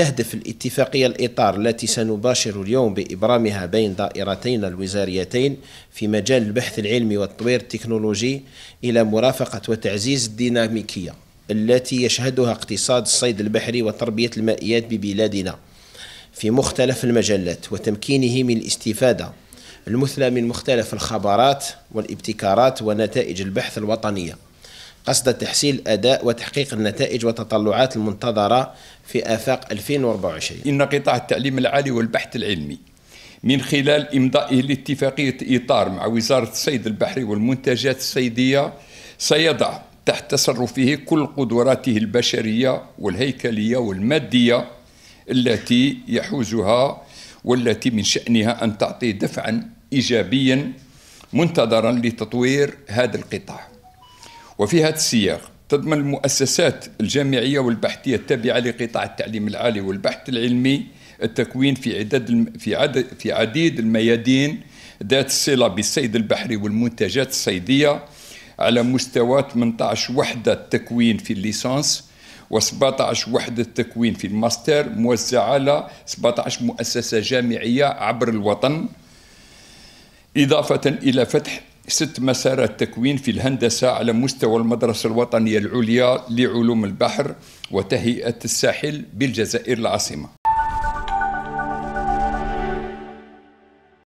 تهدف الاتفاقية الإطار التي سنباشر اليوم بإبرامها بين دائرتين الوزاريتين في مجال البحث العلمي والتطوير التكنولوجي إلى مرافقة وتعزيز الديناميكية التي يشهدها اقتصاد الصيد البحري وتربية المائيات ببلادنا في مختلف المجالات وتمكينه من الاستفادة المثلى من مختلف الخبرات والابتكارات ونتائج البحث الوطنيه قصد تحسين الأداء وتحقيق النتائج والتطلعات المنتظرة في آفاق 2024 إن قطاع التعليم العالي والبحث العلمي من خلال إمضائه لاتفاقية إطار مع وزارة الصيد البحري والمنتجات الصيدية سيضع تحت تصرفه كل قدراته البشرية والهيكلية والمادية التي يحوزها والتي من شأنها أن تعطي دفعا إيجابيا منتظرا لتطوير هذا القطاع وفي هذا السياق تضمن المؤسسات الجامعية والبحثية التابعة لقطاع التعليم العالي والبحث العلمي التكوين في عدد في عدد في عديد الميادين ذات الصلة بالصيد البحري والمنتجات الصيدية على مستوى 18 وحدة تكوين في الليسانس و17 وحدة تكوين في الماستر موزعة على 17 مؤسسة جامعية عبر الوطن إضافة إلى فتح ست مسارات تكوين في الهندسة على مستوى المدرسة الوطنية العليا لعلوم البحر وتهيئة الساحل بالجزائر العاصمة